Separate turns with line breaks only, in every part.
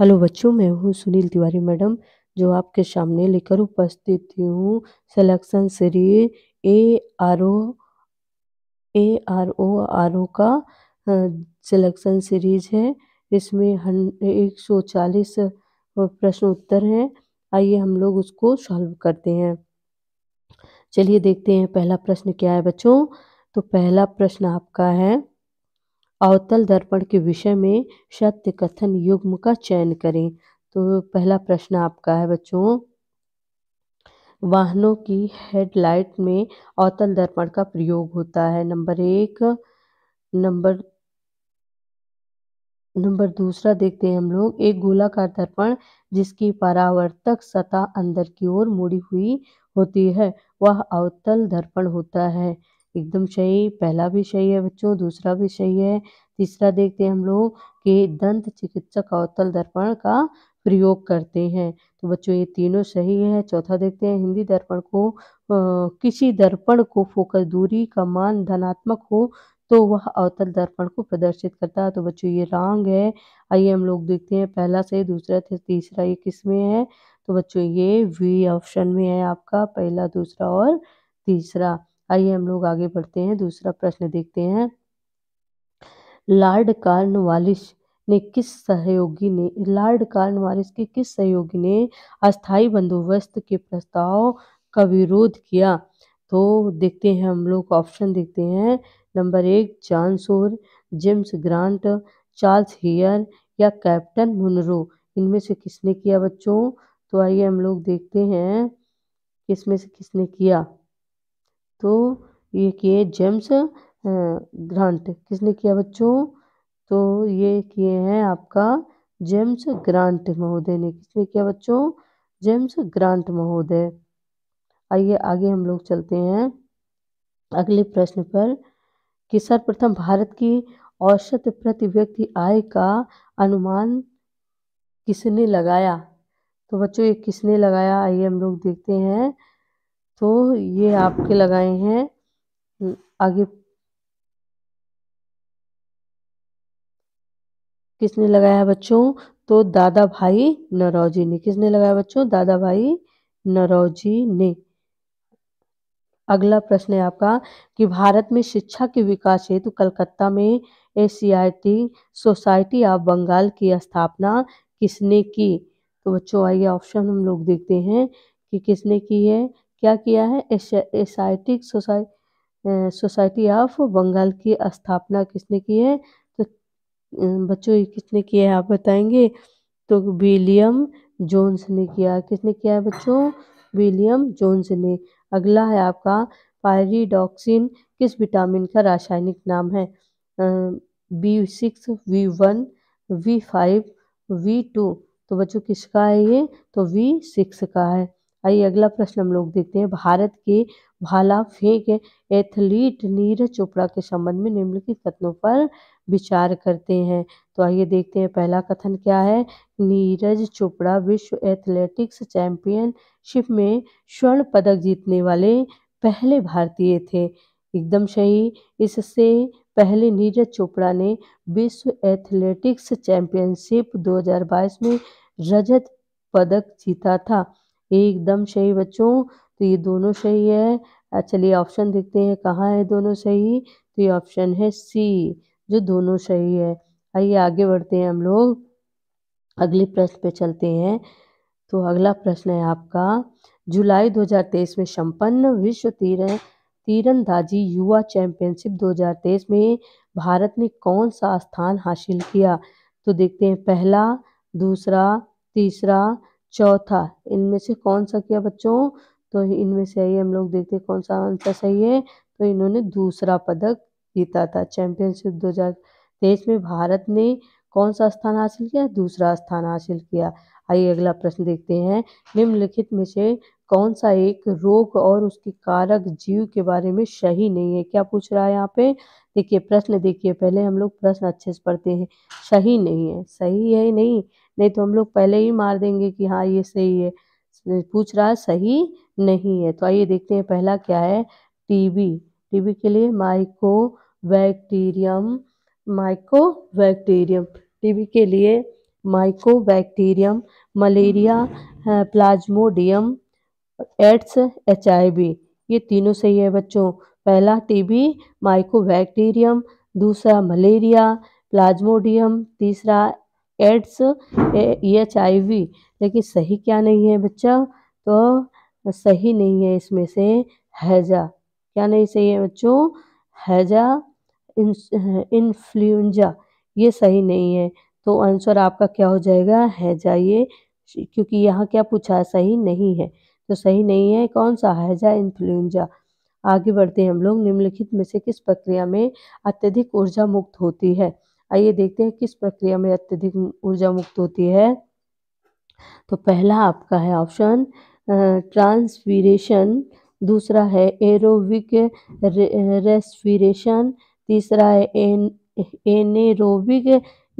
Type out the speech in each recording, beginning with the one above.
hello बच्चों मैं हूँ सुनील तिवारी मैडम जो आपके सामने लेकर उपस्थित हूँ selection series A R O A R O R O का सिलेक्शन सीरीज है इसमें हन एक सौ चालीस प्रश्न उत्तर हैं आइए हम लोग उसको सॉल्व करते हैं चलिए देखते हैं पहला प्रश्न क्या है बच्चों तो पहला प्रश्न आपका है अवतल दर्पण के विषय में सत्य कथन युग्म का चयन करें तो पहला प्रश्न आपका है बच्चों वाहनों की हेडलाइट में अवतल दर्पण का प्रयोग होता है नंबर एक नंबर नंबर दूसरा देखते हैं हम लोग एक गोलाकार दर्पण जिसकी परावर्तक सतह अंदर की ओर मुड़ी हुई होती है वह अवतल दर्पण होता है एकदम सही पहला भी सही है बच्चों दूसरा भी सही है तीसरा देखते हैं हम लोग कि दंत चिकित्सक अवतल दर्पण का प्रयोग करते हैं तो बच्चों ये तीनों सही है चौथा देखते हैं हिंदी दर्पण को आ, किसी दर्पण को फोकस दूरी का मान धनात्मक हो तो वह अवतल दर्पण को प्रदर्शित करता है तो बच्चों ये रॉन्ग है आइए हम लोग देखते हैं पहला सही दूसरा तीसरा ये किस में है तो बच्चों ये वी ऑप्शन में है आपका पहला दूसरा और तीसरा आइए हम लोग आगे बढ़ते हैं दूसरा प्रश्न देखते हैं लॉर्ड कार्न ने किस सहयोगी ने लॉर्ड कार्न के किस सहयोगी ने अस्थाई बंदोबस्त के प्रस्ताव का विरोध किया तो देखते हैं हम लोग ऑप्शन देखते हैं नंबर एक John Shore James Grant Charles Hare या कैप्टन मुनरो इनमें से किसने किया बच्चों तो आइए हम लोग देखते हैं किसमें से किसने किया तो ये किए जेम्स ग्रांट किसने किया बच्चों तो ये किए हैं आपका जेम्स ग्रांट महोदय ने किसने किया बच्चों जेम्स ग्रांट महोदय आइए आगे हम लोग चलते हैं अगले प्रश्न पर कि सर्वप्रथम भारत की औसत प्रति व्यक्ति आय का अनुमान किसने लगाया तो बच्चों ये किसने लगाया आइए हम लोग देखते हैं तो ये आपके लगाए हैं आगे किसने लगाया बच्चों तो दादा भाई नरौजी ने किसने लगाया बच्चों दादा भाई नरौजी ने अगला प्रश्न है आपका कि भारत में शिक्षा के विकास हेतु तो कलकत्ता में एसीआईटी सोसाइटी ऑफ बंगाल की स्थापना किसने की तो बच्चों आइए ऑप्शन हम लोग देखते हैं कि किसने की है क्या किया है Asiatic society society of Bengal की स्थापना किसने की है तो बच्चों किसने किया है आप बताएंगे तो विलियम जोन्स ने किया किसने किया है बच्चों विलियम जोन्स ने अगला है आपका पायरीडॉक्सिन किस विटामिन का रासायनिक नाम है B six V one V five V two तो बच्चों किसका है ये तो वी सिक्स का है आइए अगला प्रश्न हम लोग देखते हैं भारत के भाला फेंक एथलीट नीरज चोपड़ा के संबंध में निम्नलिखित कथनों पर विचार करते हैं तो आइए देखते हैं पहला कथन क्या है नीरज चोपड़ा विश्व एथलेटिक्स चैंपियनशिप में स्वर्ण पदक जीतने वाले पहले भारतीय थे एकदम सही इससे पहले नीरज चोपड़ा ने विश्व एथलेटिक्स चैंपियनशिप 2022 में रजत पदक जीता था एकदम सही बच्चों तो ये दोनों सही है चलिए ऑप्शन देखते हैं कहाँ है दोनों सही तो ये ऑप्शन है सी जो दोनों सही है आइए आगे बढ़ते हैं हम लोग अगले प्रश्न पे चलते हैं तो अगला प्रश्न है आपका जुलाई 2023 में संपन्न विश्व तीर तीरंदाजी युवा चैंपियनशिप 2023 में भारत ने कौन सा स्थान हासिल किया तो देखते हैं पहला दूसरा तीसरा चौथा इनमें से कौन सा किया बच्चों तो इनमें से आइए हम लोग देखते हैं कौन सा आंसर सही है तो इन्होंने दूसरा पदक जीता था चैंपियनशिप दो में भारत ने कौन सा स्थान हासिल किया दूसरा स्थान हासिल किया आइए अगला प्रश्न देखते हैं निम्नलिखित में से कौन सा एक रोग और उसके कारक जीव के बारे में सही नहीं है क्या पूछ रहा है यहाँ पे देखिए प्रश्न देखिए पहले हम लोग प्रश्न अच्छे से पढ़ते हैं सही नहीं है सही है नहीं नहीं तो हम लोग पहले ही मार देंगे कि हाँ ये सही है पूछ रहा सही नहीं है तो आइए देखते हैं पहला क्या है टीबी टीबी के लिए mycobacterium mycobacterium TB के लिए mycobacterium malaria plasmodium AIDS H ये तीनों सही है बच्चों पहला टीबी बैक्टीरियम दूसरा मलेरिया प्लाज्मोडियम तीसरा एड्स एच आई वी लेकिन सही क्या नहीं है बच्चा तो सही नहीं है इसमें से हैजा क्या नहीं सही है बच्चों हैजा इन्फ्लुंजा ये सही नहीं है तो आंसर आपका क्या हो जाएगा हैजा ये क्योंकि यहाँ क्या पूछा है सही नहीं है तो सही नहीं है कौन सा हैजा इन्फ्लुंजा आगे बढ़ते हैं हम लोग निम्नलिखित में से किस प्रक्रिया में अत्यधिक ऊर्जा मुक्त होती है आइए देखते हैं किस प्रक्रिया में अत्यधिक ऊर्जा मुक्त होती है तो पहला आपका है ऑप्शन ट्रांसफिरेशन दूसरा है एरोविक रेस्फिरेशन तीसरा है एन एनेरोविक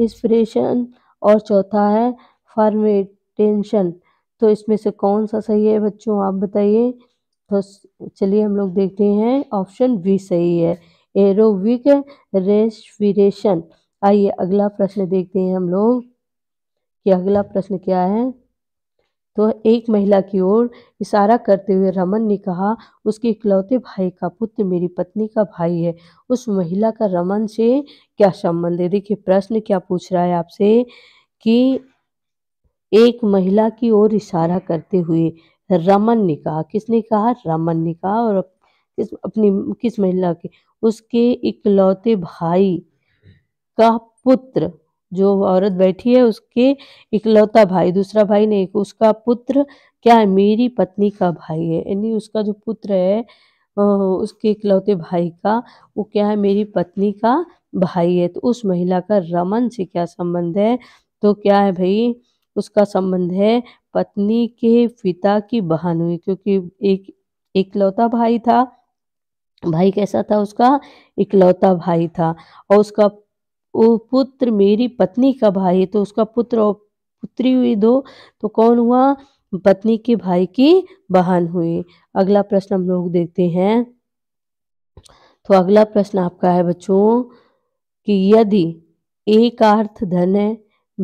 इंस्पिरेशन और चौथा है फर्मेटेंशन तो इसमें से कौन सा सही है बच्चों आप बताइए तो चलिए हम लोग देखते हैं ऑप्शन बी सही है एरोविक रेस्फिरेशन आइए अगला प्रश्न देखते हैं हम लोग कि अगला प्रश्न क्या है तो एक महिला की ओर इशारा करते हुए रमन ने कहा उसके इकलौते भाई का पुत्र मेरी पत्नी का भाई है उस महिला का रमन से क्या संबंध है देखिए प्रश्न क्या पूछ रहा है आपसे कि एक महिला की ओर इशारा करते हुए रमन ने कहा किसने कहा रमन ने कहा और किस अपनी किस महिला के उसके इकलौते भाई का पुत्र जो औरत बैठी है उसके इकलौता भाई दूसरा भाई नहीं उसका पुत्र क्या है मेरी पत्नी का भाई है यानी उसका जो पुत्र है उसके इकलौते भाई का वो क्या है मेरी पत्नी का भाई है तो उस महिला का रमन से क्या संबंध है तो क्या है भाई उसका संबंध है पत्नी के पिता की बहन हुई क्योंकि एक इकलौता भाई था भाई कैसा था उसका इकलौता भाई था और उसका पुत्र मेरी पत्नी का भाई है तो उसका पुत्र और पुत्री हुई दो तो कौन हुआ पत्नी के भाई की बहन हुई अगला प्रश्न हम लोग देखते हैं तो अगला प्रश्न आपका है बच्चों कि यदि ए का अर्थ धन है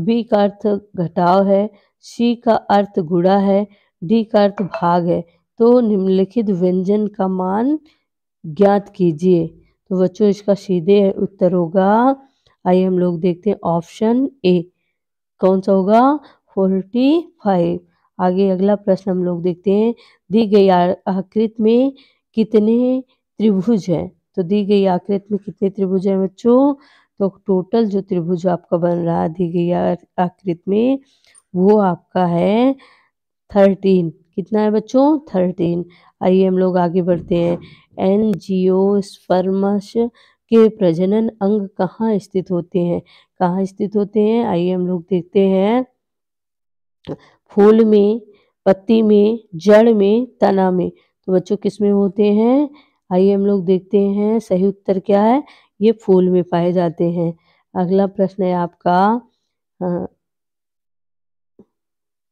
बी का अर्थ घटाव है सी का अर्थ गुड़ा है डी का अर्थ भाग है तो निम्नलिखित व्यंजन का मान ज्ञात कीजिए तो बच्चों इसका सीधे उत्तर होगा आइए हम लोग देखते हैं ऑप्शन ए कौन सा होगा फोर्टी फाइव आगे अगला प्रश्न हम लोग देखते हैं दी गई आकृत में कितने त्रिभुज हैं तो दी गई आकृत में कितने त्रिभुज हैं बच्चों तो टोटल जो त्रिभुज आपका बन रहा है दी गई आकृत में वो आपका है थर्टीन कितना है बच्चों थर्टीन आइए हम लोग आगे बढ़ते हैं एन जी ओ स्पर्मश के प्रजनन अंग कहाँ स्थित होते हैं कहाँ स्थित होते हैं आइए हम लोग देखते हैं फूल में पत्ती में जड़ में तना में तो बच्चों किस में होते हैं आइए हम लोग देखते हैं सही उत्तर क्या है ये फूल में पाए जाते हैं अगला प्रश्न है आपका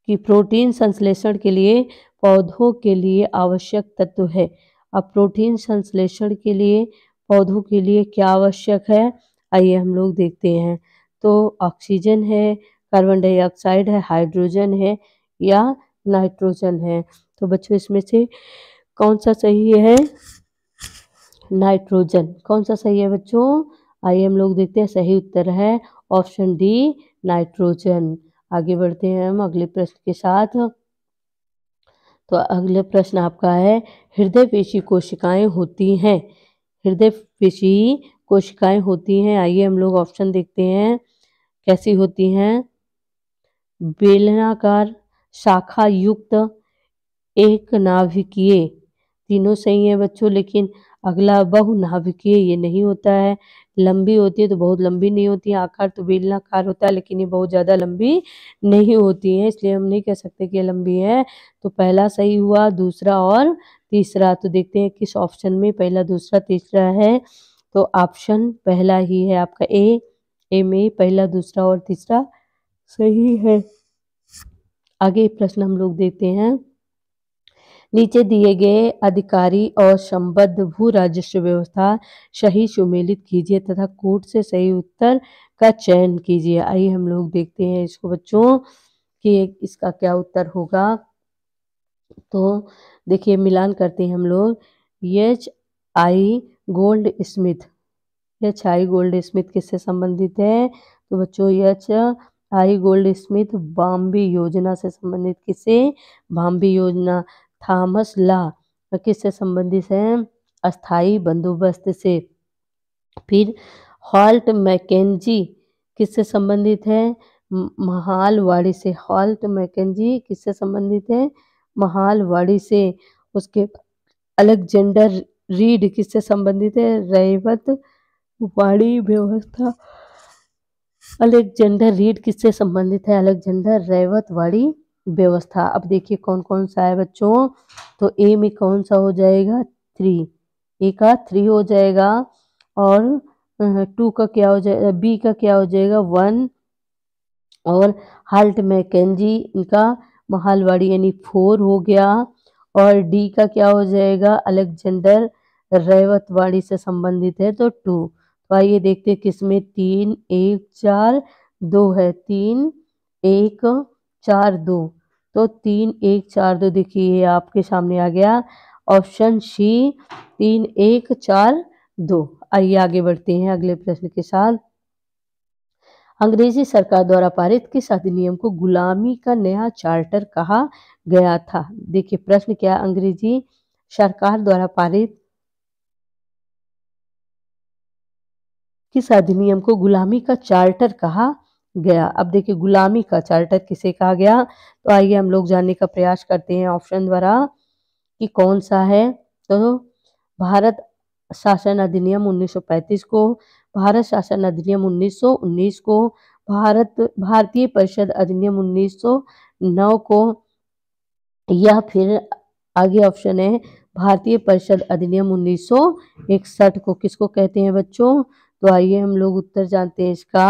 कि प्रोटीन संश्लेषण के लिए पौधों के लिए आवश्यक तत्व है अब प्रोटीन संश्लेषण के लिए पौधों के लिए क्या आवश्यक है आइए हम लोग देखते हैं तो ऑक्सीजन है कार्बन डाइऑक्साइड है हाइड्रोजन है या नाइट्रोजन है तो बच्चों इसमें से कौन सा सही है नाइट्रोजन कौन सा सही है बच्चों आइए हम लोग देखते हैं सही उत्तर है ऑप्शन डी नाइट्रोजन आगे बढ़ते हैं हम अगले प्रश्न के साथ तो अगला प्रश्न आपका है हृदय पेशी कोशिकाएं होती हैं हृदय पेशी कोशिकाएं होती हैं आइए हम लोग ऑप्शन देखते हैं कैसी होती हैं बेलनाकार शाखा युक्त एक नाभिकीय तीनों सही है बच्चों लेकिन अगला बहु नाभिकीय ये नहीं होता है लंबी होती है तो बहुत लंबी नहीं होती है आकार तो बेलनाकार होता है लेकिन ये बहुत ज़्यादा लंबी नहीं होती है इसलिए हम नहीं कह सकते कि लंबी है तो पहला सही हुआ दूसरा और तीसरा तो देखते हैं किस ऑप्शन में पहला दूसरा तीसरा है तो ऑप्शन पहला ही है आपका ए ए में पहला दूसरा और तीसरा सही है आगे प्रश्न हम लोग देखते हैं नीचे दिए गए अधिकारी और संबद्ध भू राजस्व व्यवस्था सही सुमेलित कीजिए तथा कोर्ट से सही उत्तर का चयन कीजिए आइए हम लोग देखते हैं इसको बच्चों कि इसका क्या उत्तर होगा तो देखिए मिलान करते हैं हम लोग H I Goldsmith H I Goldsmith किससे संबंधित है तो बच्चों H I Goldsmith Bombay योजना से संबंधित किससे बाम्बी योजना थामस ला किससे संबंधित है अस्थाई बंदोबस्त से फिर हॉल्ट मैकेजी किससे संबंधित है महालवाड़ी से हॉल्ट मैकेजी किससे संबंधित है महालवाड़ी से उसके अलेक्जेंडर रीड किससे संबंधित है रेवत वाणी व्यवस्था अलेक्जेंडर रीड किससे संबंधित है अलेक्जेंडर रेवत वाड़ी व्यवस्था अब देखिए कौन कौन सा है बच्चों तो ए में कौन सा हो जाएगा थ्री ए का थ्री हो जाएगा और टू का क्या हो जाएगा बी का क्या हो जाएगा वन और हाल्ट मैकेजी इनका महालवाड़ी यानी फोर हो गया और डी का क्या हो जाएगा अलेक्जेंडर रेवतवाड़ी से संबंधित है तो टू तो आइए देखते हैं में तीन एक चार दो है तीन एक चार दो तो तीन एक चार दो देखिए आपके सामने आ गया ऑप्शन सी तीन एक चार दो आइए आगे बढ़ते हैं अगले प्रश्न के साथ अंग्रेजी सरकार द्वारा पारित किस अधिनियम को गुलामी का नया चार्टर कहा गया था देखिए प्रश्न क्या अंग्रेजी सरकार द्वारा पारित किस अधिनियम को गुलामी का चार्टर कहा गया अब देखिए गुलामी का चार्टर किसे कहा गया तो आइए हम लोग जानने का प्रयास करते हैं ऑप्शन द्वारा कि कौन सा है तो भारत शासन अधिनियम 1935 को भारत शासन अधिनियम 1919 को भारत भारतीय परिषद अधिनियम 1909 को या फिर आगे ऑप्शन है भारतीय परिषद अधिनियम 1961 को किसको कहते हैं बच्चों तो आइए हम लोग उत्तर जानते हैं इसका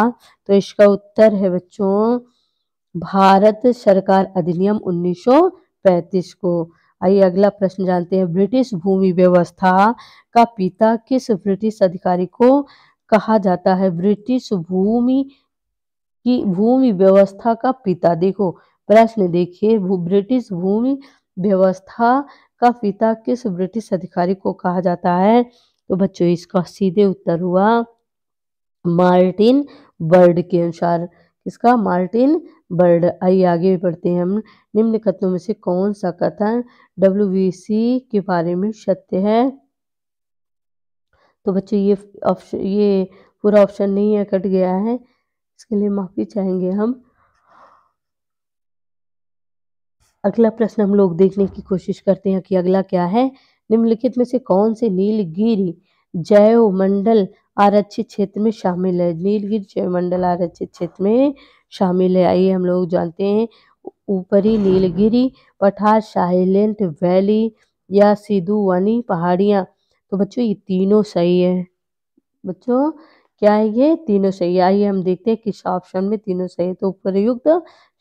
तो इसका उत्तर है बच्चों भारत सरकार अधिनियम 1935 को आइए अगला प्रश्न जानते हैं ब्रिटिश भूमि व्यवस्था का पिता किस ब्रिटिश अधिकारी को कहा जाता है ब्रिटिश भूमि की भूमि व्यवस्था का पिता देखो प्रश्न देखिए ब्रिटिश भूमि व्यवस्था का पिता किस ब्रिटिश अधिकारी को कहा जाता है तो बच्चों इसका सीधे उत्तर हुआ मार्टिन बर्ड के अनुसार इसका मार्टिन बर्ड आइए आगे भी पढ़ते हैं हम निम्न कथनों में से कौन सा कथन डब्ल्यू के बारे में सत्य है तो बच्चे ये ऑप्शन ये पूरा ऑप्शन नहीं है कट गया है इसके लिए माफ़ी चाहेंगे हम अगला प्रश्न हम लोग देखने की कोशिश करते हैं कि अगला क्या है निम्नलिखित में से कौन से नीलगिरी जैव मंडल आरक्षित क्षेत्र में शामिल है नीलगिर जयमंडल आरक्षित क्षेत्र में शामिल है आइए हम लोग जानते हैं ऊपरी नीलगिरी पठार साइलेंट वैली या सिद्धू वनी पहाड़ियाँ तो बच्चों ये तीनों सही है बच्चों क्या है ये तीनों सही है आइए हम देखते हैं किस ऑप्शन में तीनों सही है तो प्रयुक्त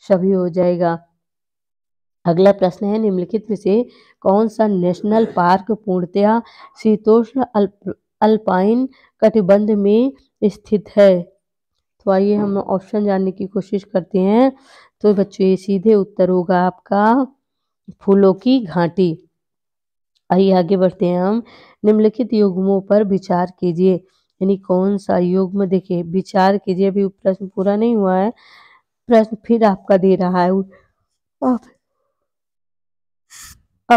सभी हो जाएगा अगला प्रश्न है निम्नलिखित में से कौन सा नेशनल पार्क पूर्णतया शीतोष्ण अल्प अल्पाइन कटिबंध में स्थित है तो आइए हम ऑप्शन जानने की कोशिश करते हैं तो बच्चों ये सीधे उत्तर होगा आपका फूलों की घाटी आइए आगे बढ़ते हैं हम निम्नलिखित युग्मों पर विचार कीजिए यानी कौन सा युग्म देखिए विचार कीजिए अभी प्रश्न पूरा नहीं हुआ है प्रश्न फिर आपका दे रहा है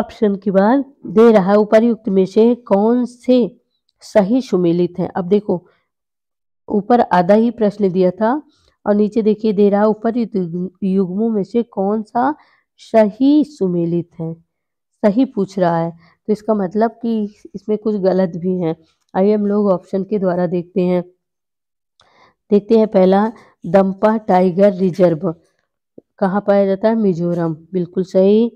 ऑप्शन के बाद दे रहा है उपरयुक्त में से कौन से सही सुमेलित हैं अब देखो ऊपर आधा ही प्रश्न दिया था और नीचे देखिए दे रहा ऊपर युग्मों में से कौन सा सही सुमेलित है सही पूछ रहा है तो इसका मतलब कि इसमें कुछ गलत भी है आइए हम लोग ऑप्शन के द्वारा देखते हैं देखते हैं पहला दम्पा टाइगर रिजर्व कहाँ पाया जाता है मिजोरम बिल्कुल सही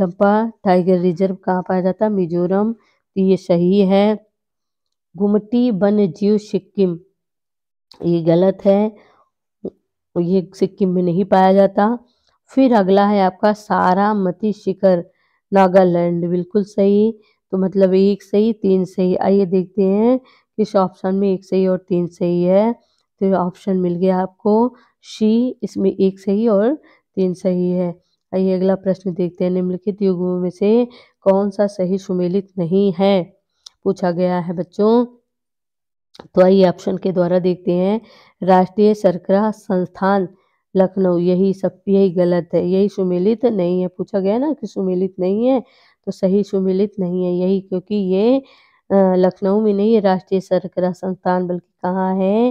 दम्पा टाइगर रिजर्व कहाँ पाया जाता है मिजोरम तो ये सही है घुमटी वन जीव सिक्किम ये गलत है ये सिक्किम में नहीं पाया जाता फिर अगला है आपका सारा मती शिखर नागालैंड बिल्कुल सही तो मतलब एक सही तीन सही आइए देखते हैं किस ऑप्शन में एक सही और तीन सही है तो ऑप्शन मिल गया आपको शी इसमें एक सही और तीन सही है आइए अगला प्रश्न देखते हैं निम्नलिखित युगों में से कौन सा सही सुमेलित नहीं है पूछा गया है बच्चों तो आइए ऑप्शन के द्वारा देखते हैं राष्ट्रीय शर्करा संस्थान लखनऊ यही सब यही गलत है यही सुमिलित नहीं है पूछा गया ना कि सुमिलित नहीं है तो सही सुमिलित नहीं है यही क्योंकि ये लखनऊ में नहीं है राष्ट्रीय शर्करा संस्थान बल्कि कहाँ है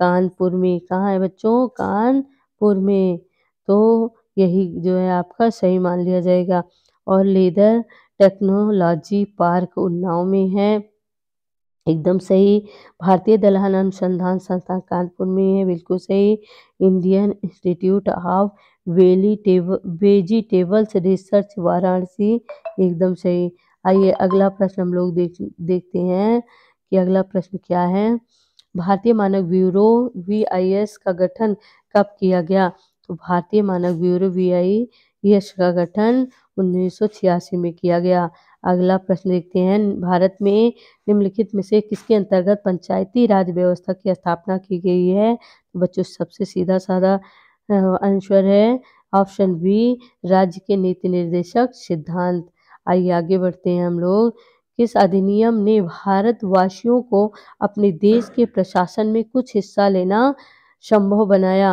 कानपुर में कहाँ है बच्चों कानपुर में तो यही जो है आपका सही मान लिया जाएगा और लेदर टेक्नोलॉजी पार्क उन्नाव में है एकदम सही भारतीय दलहन अनुसंधान संस्थान कानपुर में है बिल्कुल सही इंडियन इंस्टीट्यूट ऑफ वेलीटेब वेजिटेबल्स रिसर्च वाराणसी एकदम सही आइए अगला प्रश्न हम लोग देख देखते हैं कि अगला प्रश्न क्या है भारतीय मानक ब्यूरो वीआईएस का गठन कब किया गया तो भारतीय मानक ब्यूरो वीआईएस का गठन उन्नीस में किया गया अगला प्रश्न देखते हैं भारत में निम्नलिखित में से किसके अंतर्गत पंचायती राज व्यवस्था की स्थापना की गई है तो बच्चों सबसे सीधा साधा आंसर है ऑप्शन बी राज्य के नीति निर्देशक सिद्धांत आइए आगे बढ़ते हैं हम लोग किस अधिनियम ने भारतवासियों को अपने देश के प्रशासन में कुछ हिस्सा लेना संभव बनाया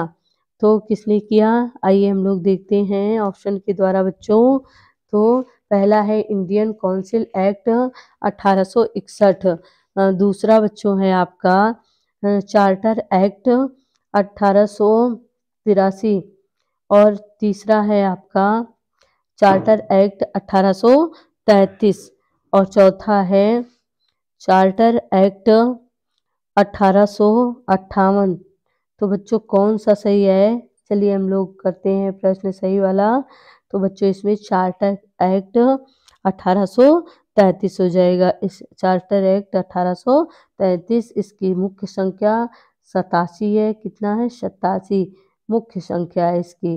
तो किसने किया आइए हम लोग देखते हैं ऑप्शन के द्वारा बच्चों तो पहला है इंडियन काउंसिल एक्ट अठारह दूसरा बच्चों है आपका चार्टर एक्ट अठारह और तीसरा है आपका चार्टर एक्ट अठारह और चौथा है चार्टर एक्ट अठारह तो बच्चों कौन सा सही है चलिए हम लोग करते हैं प्रश्न सही वाला तो बच्चों इसमें चार्टर एक्ट अठारह हो जाएगा इस चार्टर एक्ट अठारह इसकी मुख्य संख्या सतासी है कितना है सतासी मुख्य संख्या है इसकी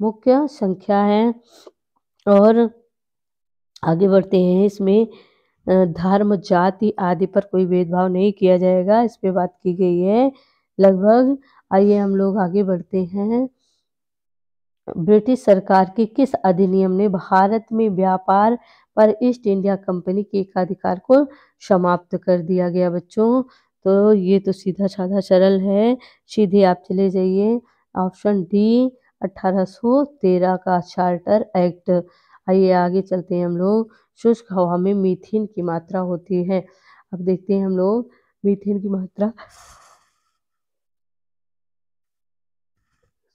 मुख्य संख्या है और आगे बढ़ते हैं इसमें धर्म जाति आदि पर कोई भेदभाव नहीं किया जाएगा इस पर बात की गई है लगभग आइए हम लोग आगे बढ़ते हैं ब्रिटिश सरकार के किस अधिनियम ने भारत में व्यापार पर ईस्ट इंडिया कंपनी के एकाधिकार को समाप्त कर दिया गया बच्चों तो ये तो सीधा साधा सरल है सीधे आप चले जाइए ऑप्शन डी 1813 का चार्टर एक्ट आइए आगे चलते हैं हम लोग शुष्क हवा में मीथेन की मात्रा होती है अब देखते हैं हम लोग मीथेन की मात्रा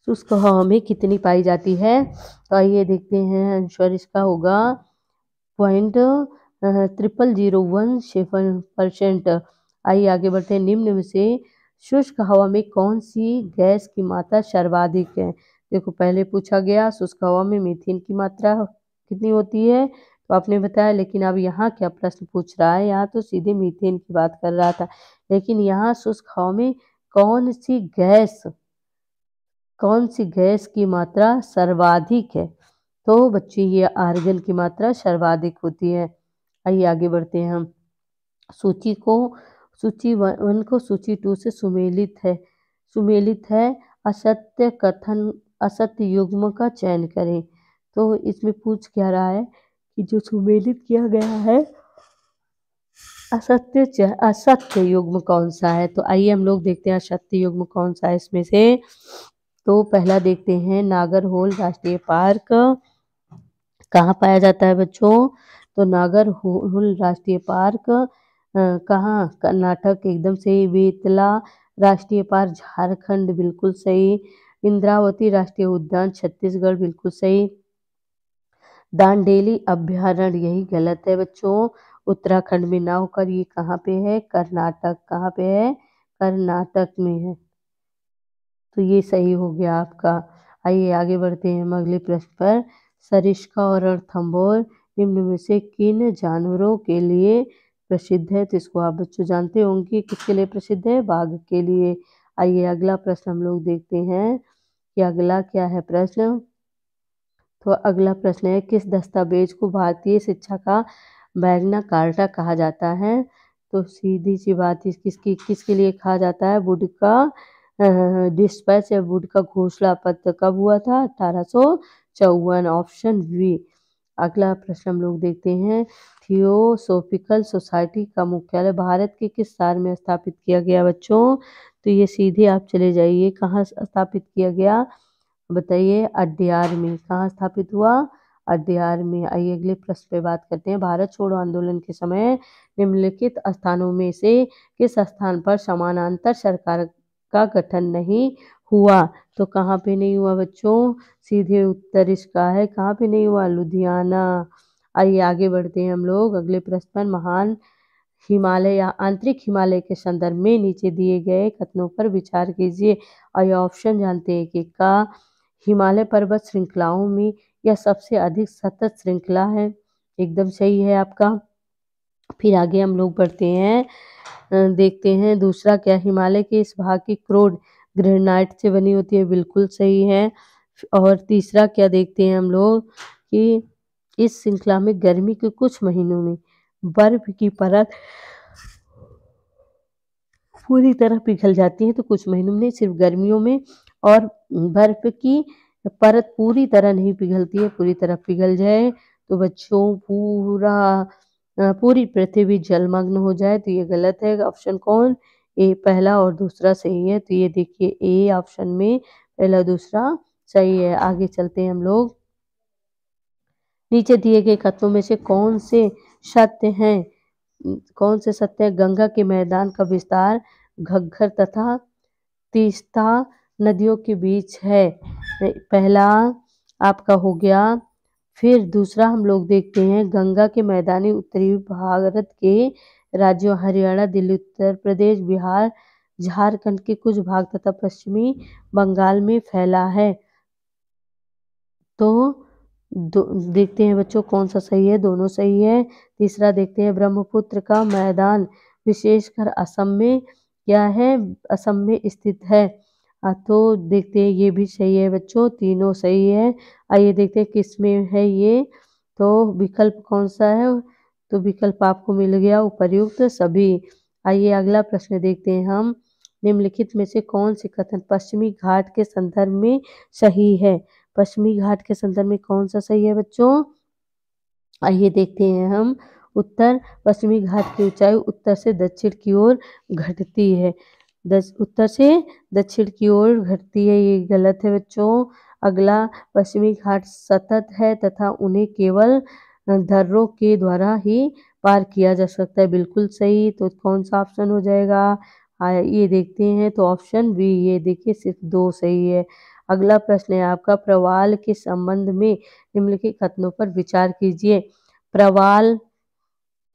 शुष्क तो हवा में कितनी पाई जाती है तो आइए देखते हैं आंसर इसका होगा point triple zero one seven percent आइए आगे बढ़ते हैं निम्न में से शुष्क हवा में कौन सी गैस की मात्रा सर्वाधिक है देखो पहले पूछा गया शुष्क हवा में मीथेन की मात्रा कितनी होती है तो आपने बताया लेकिन अब यहाँ क्या प्रश्न पूछ रहा है यहाँ तो सीधे मीथेन की बात कर रहा था लेकिन यहाँ शुष्क हवा में कौन सी गैस कौन सी गैस की मात्रा सर्वाधिक है तो बच्चे ये आर्गन की मात्रा सर्वाधिक होती है आइए आगे बढ़ते हैं हम सूची को सूची वन को सूची टू से सुमेलित है सुमेलित है असत्य कथन असत्य युग्म का चयन करें तो इसमें पूछ क्या रहा है कि जो सुमेलित किया गया है असत्य असत्य युग्म कौन सा है तो आइए हम लोग देखते हैं असत्य युग्म कौन सा है इसमें से तो पहला देखते हैं नागरहोल राष्ट्रीय पार्क कहाँ पाया जाता है बच्चों तो नागर होल राष्ट्रीय पार्क कहाँ कर्नाटक एकदम सही बेतला राष्ट्रीय पार्क झारखंड बिल्कुल सही इंद्रावती राष्ट्रीय उद्यान छत्तीसगढ़ बिल्कुल सही दांडेली अभ्यारण यही गलत है बच्चों उत्तराखंड में ना होकर ये कहाँ पे है कर्नाटक कहाँ पे है कर्नाटक में है तो ये सही हो गया आपका आइए आगे बढ़ते हैं हम अगले प्रश्न पर सरिष्का और अर्थम्बोर निम्न में से किन जानवरों के लिए प्रसिद्ध है तो इसको आप बच्चों जानते होंगे किसके लिए प्रसिद्ध है बाघ के लिए आइए अगला प्रश्न हम लोग देखते हैं कि अगला क्या है प्रश्न तो अगला प्रश्न है किस दस्तावेज को भारतीय शिक्षा का बैगना कार्टा कहा जाता है तो सीधी सी बात किसकी किसके लिए कहा जाता है बुड का डिस्पैच वुड का घोषणा पत्र कब हुआ था अठारह सो चौवन ऑप्शन वी अगला प्रश्न हम लोग देखते हैं थियोसोफिकल सोसाइटी का मुख्यालय भारत के किस शहर में स्थापित किया गया बच्चों तो ये सीधे आप चले जाइए कहाँ स्थापित किया गया बताइए अड्डियार में कहाँ स्थापित हुआ अड्डियार में आइए अगले प्रश्न पे बात करते हैं भारत छोड़ो आंदोलन के समय निम्नलिखित स्थानों में से किस स्थान पर समानांतर सरकार का गठन नहीं हुआ तो कहाँ पे नहीं हुआ बच्चों सीधे उत्तर इसका है कहाँ पे नहीं हुआ लुधियाना आइए आगे बढ़ते हैं हम लोग अगले प्रश्न पर महान हिमालय या आंतरिक हिमालय के संदर्भ में नीचे दिए गए कथनों पर विचार कीजिए और यह ऑप्शन जानते हैं कि का हिमालय पर्वत श्रृंखलाओं में यह सबसे अधिक सतत श्रृंखला है एकदम सही है आपका फिर आगे हम लोग बढ़ते हैं देखते हैं दूसरा क्या हिमालय के इस भाग की क्रोड ग्रेनाइट से बनी होती है बिल्कुल सही है और तीसरा क्या देखते हैं हम लोग कि इस श्रृंखला में गर्मी के कुछ महीनों में बर्फ की परत पूरी तरह पिघल जाती है तो कुछ महीनों में सिर्फ गर्मियों में और बर्फ की परत पूरी तरह नहीं पिघलती है पूरी तरह पिघल जाए तो बच्चों पूरा पूरी पृथ्वी जलमग्न हो जाए तो ये गलत है ऑप्शन कौन ए पहला और दूसरा सही है तो ये देखिए ए ऑप्शन में पहला दूसरा सही है आगे चलते हैं हम लोग नीचे दिए गए खतों में से कौन से सत्य हैं कौन से सत्य हैं गंगा के मैदान का विस्तार घग्घर तथा तीस्ता नदियों के बीच है पहला आपका हो गया फिर दूसरा हम लोग देखते हैं गंगा के मैदानी उत्तरी भारत के राज्यों हरियाणा दिल्ली उत्तर प्रदेश बिहार झारखंड के कुछ भाग तथा पश्चिमी बंगाल में फैला है तो दो देखते हैं बच्चों कौन सा सही है दोनों सही है तीसरा देखते हैं ब्रह्मपुत्र का मैदान विशेषकर असम में क्या है असम में स्थित है तो देखते हैं ये भी सही है बच्चों तीनों सही है आइए देखते हैं किस में है ये तो विकल्प कौन सा है तो विकल्प आपको मिल गया उपर्युक्त सभी आइए अगला प्रश्न देखते हैं हम निम्नलिखित में से कौन सी कथन पश्चिमी घाट के संदर्भ में सही है पश्चिमी घाट के संदर्भ में कौन सा सही है बच्चों आइए देखते हैं हम उत्तर पश्चिमी घाट की ऊंचाई उत्तर से दक्षिण की ओर घटती है दस उत्तर से दक्षिण की ओर घटती है ये गलत है बच्चों अगला पश्चिमी घाट सतत है तथा उन्हें केवल धर्रों के द्वारा ही पार किया जा सकता है बिल्कुल सही तो कौन सा ऑप्शन हो जाएगा हाँ, ये देखते हैं तो ऑप्शन बी ये देखिए सिर्फ दो सही है अगला प्रश्न है आपका प्रवाल के संबंध में निम्नलिखित कथनों पर विचार कीजिए प्रवाल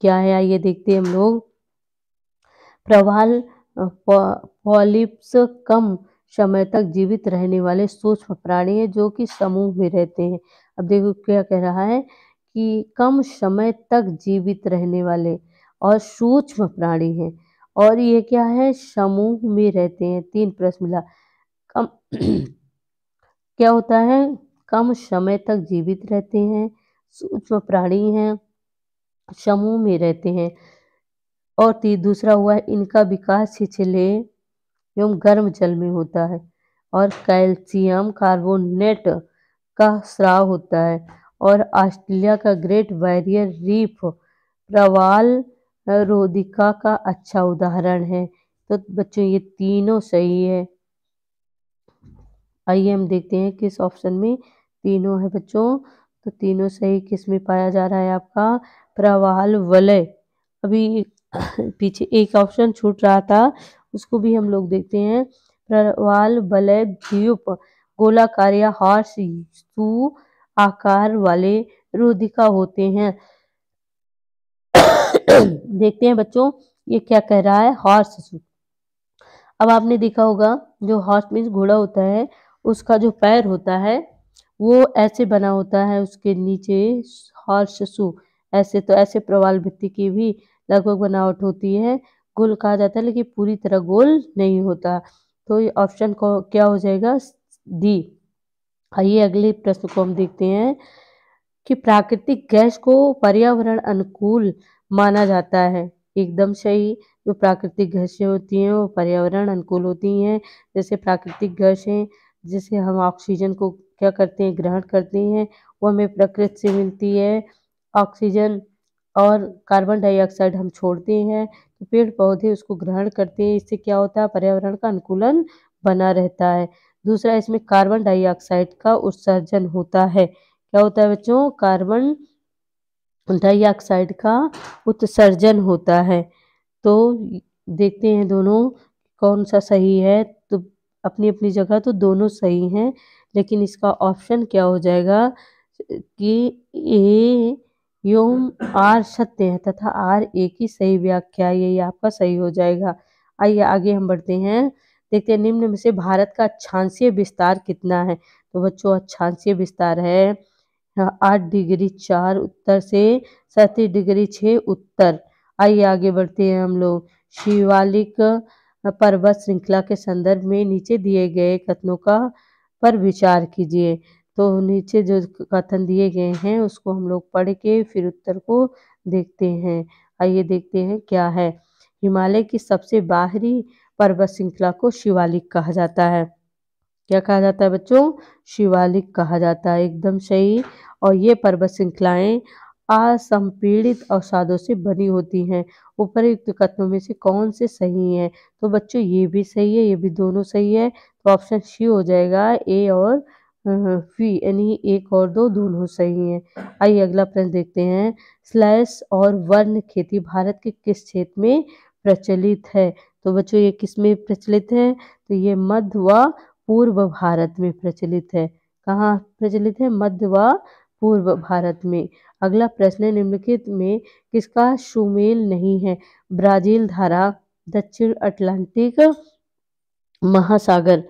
क्या है आइए देखते हैं हम लोग प्रवाल पॉलिप्स कम समय तक जीवित रहने वाले सूक्ष्म प्राणी हैं जो कि समूह में रहते हैं अब देखो क्या कह रहा है कि कम समय तक जीवित रहने वाले और सूक्ष्म प्राणी हैं और ये क्या है समूह में रहते हैं तीन प्रश्न मिला कम क्या होता है कम समय तक जीवित रहते हैं सूक्ष्म प्राणी हैं समूह में रहते हैं और ती दूसरा हुआ है इनका विकास छिछले एवं गर्म जल में होता है और कैल्शियम कार्बोनेट का स्राव होता है और ऑस्ट्रेलिया का ग्रेट बैरियर रीफ प्रवाल रोधिका का अच्छा उदाहरण है तो बच्चों ये तीनों सही है आइए हम देखते हैं किस ऑप्शन में तीनों है बच्चों तो तीनों सही किस में पाया जा रहा है आपका प्रवाल वलय अभी पीछे एक ऑप्शन छूट रहा था उसको भी हम लोग देखते हैं प्रवाल बलय द्वीप गोलाकार या हार्स आकार वाले रोधिका होते हैं देखते हैं बच्चों ये क्या कह रहा है हॉर्स सू अब आपने देखा होगा जो हॉर्स मीन्स घोड़ा होता है उसका जो पैर होता है वो ऐसे बना होता है उसके नीचे हॉर्स सू ऐसे तो ऐसे प्रवाल भित्ति की भी लगभग बनावट होती है गोल कहा जाता है लेकिन पूरी तरह गोल नहीं होता तो ये ऑप्शन को क्या हो जाएगा डी आइए अगले प्रश्न को हम देखते हैं कि प्राकृतिक गैस को पर्यावरण अनुकूल माना जाता है एकदम सही जो प्राकृतिक गैसें होती हैं वो पर्यावरण अनुकूल होती हैं जैसे प्राकृतिक गैसें जिसे हम ऑक्सीजन को क्या करते हैं ग्रहण करते हैं वो हमें प्रकृति से मिलती है ऑक्सीजन और कार्बन डाइऑक्साइड हम छोड़ते हैं तो पेड़ पौधे उसको ग्रहण करते हैं इससे क्या होता है पर्यावरण का अनुकूलन बना रहता है दूसरा इसमें कार्बन डाइऑक्साइड का उत्सर्जन होता है क्या होता है बच्चों कार्बन डाइऑक्साइड का उत्सर्जन होता है तो देखते हैं दोनों कौन सा सही है तो अपनी अपनी जगह तो दोनों सही हैं लेकिन इसका ऑप्शन क्या हो जाएगा कि ए योम आर सत्य है तथा आर ए की सही व्याख्या यही आपका सही हो जाएगा आइए आगे हम बढ़ते हैं देखते हैं निम्न में से भारत का अच्छांसीय विस्तार कितना है तो बच्चों अच्छांसीय विस्तार है आठ डिग्री चार उत्तर से सैतीस डिग्री छः उत्तर आइए आगे बढ़ते हैं हम लोग शिवालिक पर्वत श्रृंखला के संदर्भ में नीचे दिए गए कथनों का पर विचार कीजिए तो नीचे जो कथन दिए गए हैं उसको हम लोग पढ़ के फिर उत्तर को देखते हैं आइए देखते हैं क्या है हिमालय की सबसे बाहरी पर्वत श्रृंखला को शिवालिक कहा जाता है क्या कहा जाता है बच्चों शिवालिक कहा जाता है एकदम सही और ये पर्वत श्रृंखलाएँ असंपीड़ित अवसादों से बनी होती हैं उपरयुक्त कथनों में से कौन से सही हैं तो बच्चों ये भी सही है ये भी दोनों सही है तो ऑप्शन सी हो जाएगा ए और फी हम्म, हम्म, यानी एक और दो दोनों सही हैं आइए अगला प्रश्न देखते हैं स्लैश और वर्ण खेती भारत के किस क्षेत्र में प्रचलित है तो बच्चों ये किस में प्रचलित है तो ये मध्य व पूर्व भारत में प्रचलित है कहाँ प्रचलित है मध्य व पूर्व भारत में अगला प्रश्न है निम्नलिखित में किसका सुमेल नहीं है ब्राजील धारा दक्षिण अटलांटिक महासागर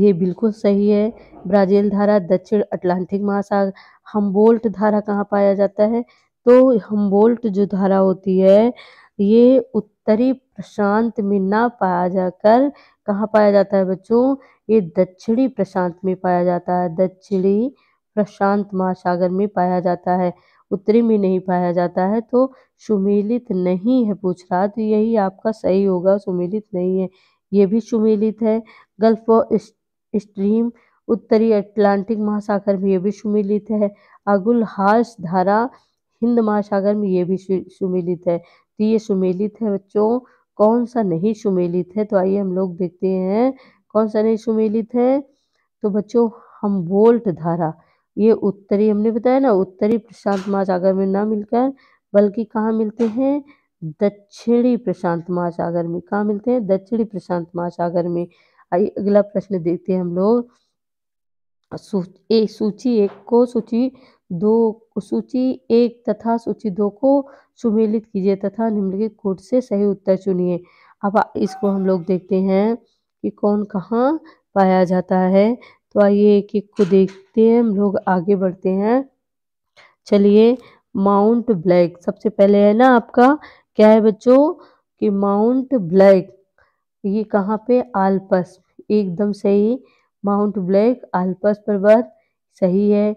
ये बिल्कुल सही है ब्राज़ील धारा दक्षिण अटलांटिक महासागर हम्बोल्ट धारा कहाँ पाया जाता है तो हम्बोल्ट जो धारा होती है ये उत्तरी प्रशांत में ना पाया जाकर कहाँ पाया जाता है बच्चों ये दक्षिणी प्रशांत में पाया जाता है दक्षिणी प्रशांत महासागर में पाया जाता है उत्तरी में नहीं पाया जाता है तो सुमेलित नहीं है पूछ रहा तो यही आपका सही होगा सुमेलित नहीं है ये भी सुमेलित है गल्फ ऑफ स्ट्रीम उत्तरी अटलांटिक महासागर में यह भी सुमिलित है अगुल अगुलहास धारा हिंद महासागर में यह भी सुमिलित है तो ये सुमिलित है बच्चों कौन सा नहीं सुमिलित है तो आइए हम लोग देखते हैं कौन सा नहीं सुमिलित है तो बच्चों हम वोल्ट धारा ये उत्तरी हमने बताया ना उत्तरी प्रशांत महासागर में ना मिलकर बल्कि कहाँ मिलते हैं दक्षिणी प्रशांत महासागर में कहाँ मिलते हैं दक्षिणी प्रशांत महासागर में आइए अगला प्रश्न देखते हैं हम लोग सूची एक को सूची दो सूची एक तथा सूची दो को सुमेलित कीजिए तथा निम्नलिखित कोड से सही उत्तर चुनिए अब इसको हम लोग देखते हैं कि कौन कहाँ पाया जाता है तो आइए एक एक को देखते हैं हम लोग आगे बढ़ते हैं चलिए माउंट ब्लैक सबसे पहले है ना आपका क्या है बच्चों कि माउंट ब्लैक ये कहाँ पे आल्पस एकदम सही माउंट ब्लैक आल्पस पर्वत सही है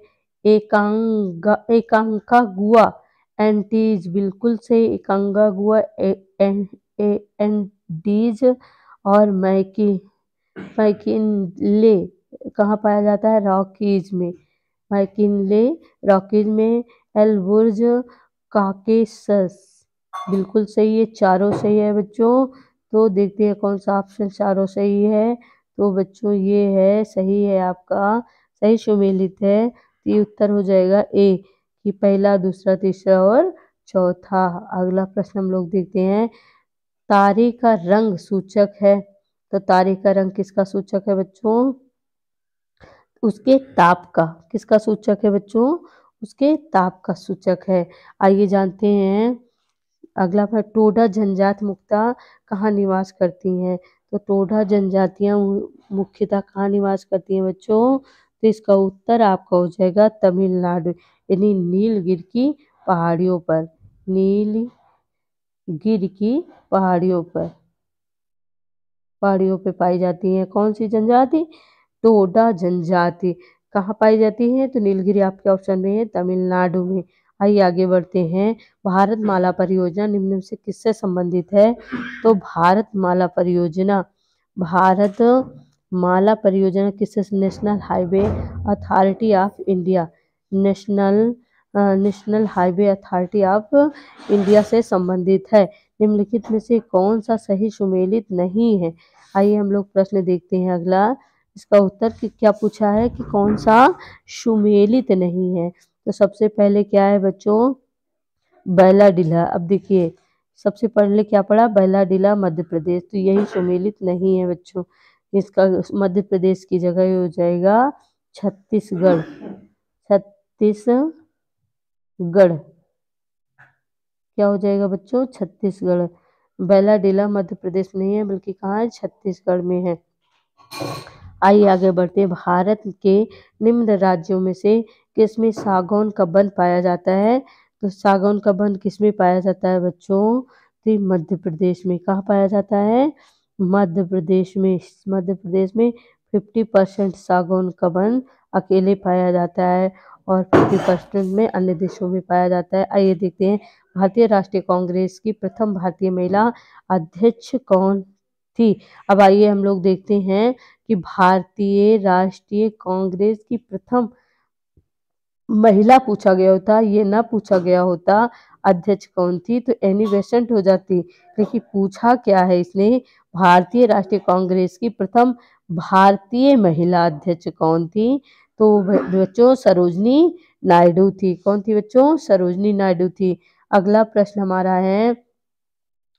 एकांगा एकांका गुआ एंटीज बिल्कुल सही एकांगा गुआ ए, ए, ए, और मैकी मैकिनले कहाँ पाया जाता है रॉकीज में मैकिनले रॉकीज में एलबुर्ज काकेसस बिल्कुल सही है चारों सही है बच्चों तो देखते हैं कौन सा ऑप्शन चारों सही है तो बच्चों ये है सही है आपका सही सुमेलित है तो ये उत्तर हो जाएगा ए कि पहला दूसरा तीसरा और चौथा अगला प्रश्न हम लोग देखते हैं तारे का रंग सूचक है तो तारे का रंग किसका सूचक है बच्चों उसके ताप का किसका सूचक है बच्चों उसके ताप का सूचक है आइए जानते हैं अगला है टोडा जनजात मुक्ता कहाँ निवास करती हैं तो टोडा जनजातियाँ मुख्यतः कहाँ निवास करती हैं बच्चों तो इसका उत्तर आपका हो जाएगा तमिलनाडु यानी नीलगिर की पहाड़ियों पर नीलगिर की पहाड़ियों पर पहाड़ियों पे पाई जाती हैं कौन सी जनजाति टोडा जनजाति कहाँ पाई जाती है तो नीलगिरी आपके ऑप्शन में है तमिलनाडु में आइए आगे बढ़ते हैं भारत माला परियोजना निम्न से किससे संबंधित है तो भारत माला परियोजना भारत माला परियोजना किससे national highway authority of India national national highway authority of India से संबंधित है निम्नलिखित में से कौन सा सही सुमेलित नहीं है आइए हम लोग प्रश्न देखते हैं अगला इसका उत्तर कि क्या पूछा है कि कौन सा सुमेलित नहीं है तो सबसे पहले क्या है बच्चों बैला डीला अब देखिए सबसे पहले क्या पड़ा बैला डीला मध्य प्रदेश तो यही सम्मिलित नहीं है बच्चों इसका मध्य प्रदेश की जगह हो जाएगा छत्तीसगढ़ छत्तीसगढ़ क्या हो जाएगा बच्चों छत्तीसगढ़ बैला डिला मध्य प्रदेश में नहीं है बल्कि कहा है छत्तीसगढ़ में है आइए आगे बढ़ते हैं भारत के निम्न राज्यों में से किसमें सागौन का वन पाया जाता है तो सागौन का वन किस में पाया जाता है बच्चों तो मध्य प्रदेश में कहाँ पाया जाता है मध्य प्रदेश में मध्य प्रदेश में फिफ्टी परसेंट सागौन का वन अकेले पाया जाता है और फिफ्टी परसेंट में अन्य देशों में पाया जाता है आइए देखते हैं भारतीय राष्ट्रीय कांग्रेस की प्रथम भारतीय महिला अध्यक्ष कौन थी अब आइए हम लोग देखते हैं कि भारतीय राष्ट्रीय कांग्रेस की प्रथम महिला पूछा गया होता ये ना पूछा गया होता अध्यक्ष कौन थी तो एनी बेसेंट हो जाती लेकिन पूछा क्या है इसने भारतीय राष्ट्रीय कांग्रेस की प्रथम भारतीय महिला अध्यक्ष कौन थी तो बच्चों सरोजनी नायडू थी कौन थी बच्चों सरोजनी नायडू थी अगला प्रश्न हमारा है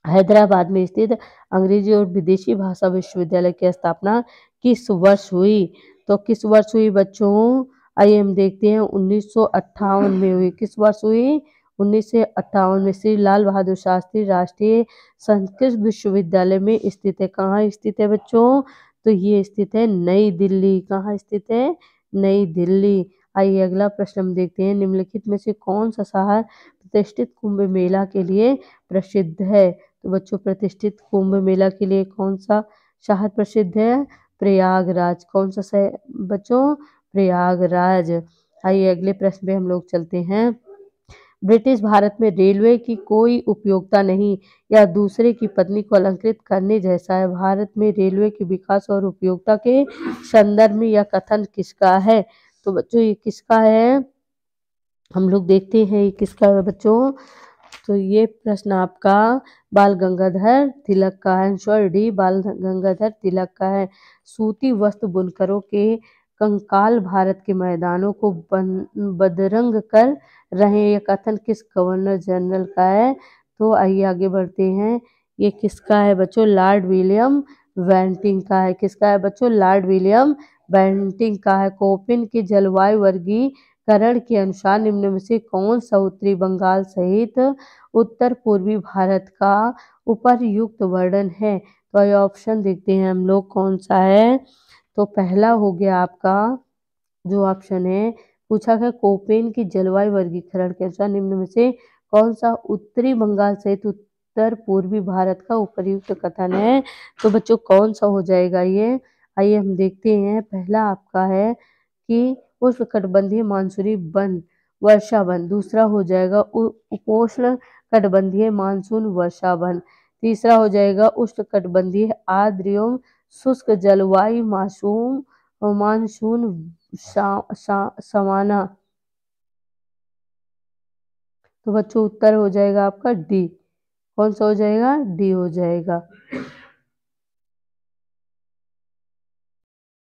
हैदराबाद में स्थित अंग्रेजी और विदेशी भाषा विश्वविद्यालय की स्थापना किस वर्ष हुई तो किस वर्ष हुई बच्चों आइए हम देखते हैं उन्नीस में हुई किस वर्ष हुई उन्नीस में श्री लाल बहादुर शास्त्री राष्ट्रीय संस्कृत विश्वविद्यालय में स्थित है कहाँ स्थित है बच्चों तो ये स्थित है नई दिल्ली कहाँ स्थित है नई दिल्ली आइए अगला प्रश्न हम देखते हैं निम्नलिखित में से कौन सा शहर प्रतिष्ठित कुंभ मेला के लिए प्रसिद्ध है तो बच्चों प्रतिष्ठित कुंभ मेला के लिए कौन सा शहर प्रसिद्ध है प्रयागराज कौन सा है बच्चों प्रयागराज आइए अगले प्रश्न पे हम लोग चलते हैं ब्रिटिश भारत में रेलवे की कोई उपयोगिता नहीं या दूसरे की पत्नी को अलंकृत करने जैसा है भारत में रेलवे के विकास और उपयोगिता के संदर्भ में यह कथन किसका है तो बच्चों ये किसका है हम लोग देखते हैं ये किसका है बच्चों तो ये प्रश्न आपका बाल गंगाधर तिलक का है आंसर डी बाल गंगाधर तिलक का है सूती वस्त्र बुनकरों के कंकाल भारत के मैदानों को बदरंग कर रहे ये कथन किस गवर्नर जनरल का है तो आइए आगे बढ़ते हैं ये किसका है बच्चों लॉर्ड विलियम वेंटिंग का है किसका है बच्चों लॉर्ड विलियम बैंटिंग का है कोपिन की जलवायु वर्गीय करण के अनुसार निम्न में से कौन सा उत्तरी बंगाल सहित उत्तर पूर्वी भारत का उपरयुक्त वर्णन है तो ये ऑप्शन देखते हैं हम लोग कौन सा है तो पहला हो गया आपका जो ऑप्शन है पूछा गया कोपेन की जलवायु वर्गीकरण के अनुसार निम्न में से कौन सा उत्तरी बंगाल सहित उत्तर पूर्वी भारत का उपरयुक्त कथन है तो बच्चों कौन सा हो जाएगा ये आइए हम देखते हैं पहला आपका है कि उष्णकटिबंधीय मानसूनी वन वर्षा वन दूसरा हो जाएगा उपोष्ण कटबंधीय मानसून वर्षा वन तीसरा हो जाएगा उष्ण कटबंधीय आर्द्र शुष्क जलवायु मासूम मानसून समाना तो बच्चों उत्तर हो जाएगा आपका डी कौन सा हो जाएगा डी हो जाएगा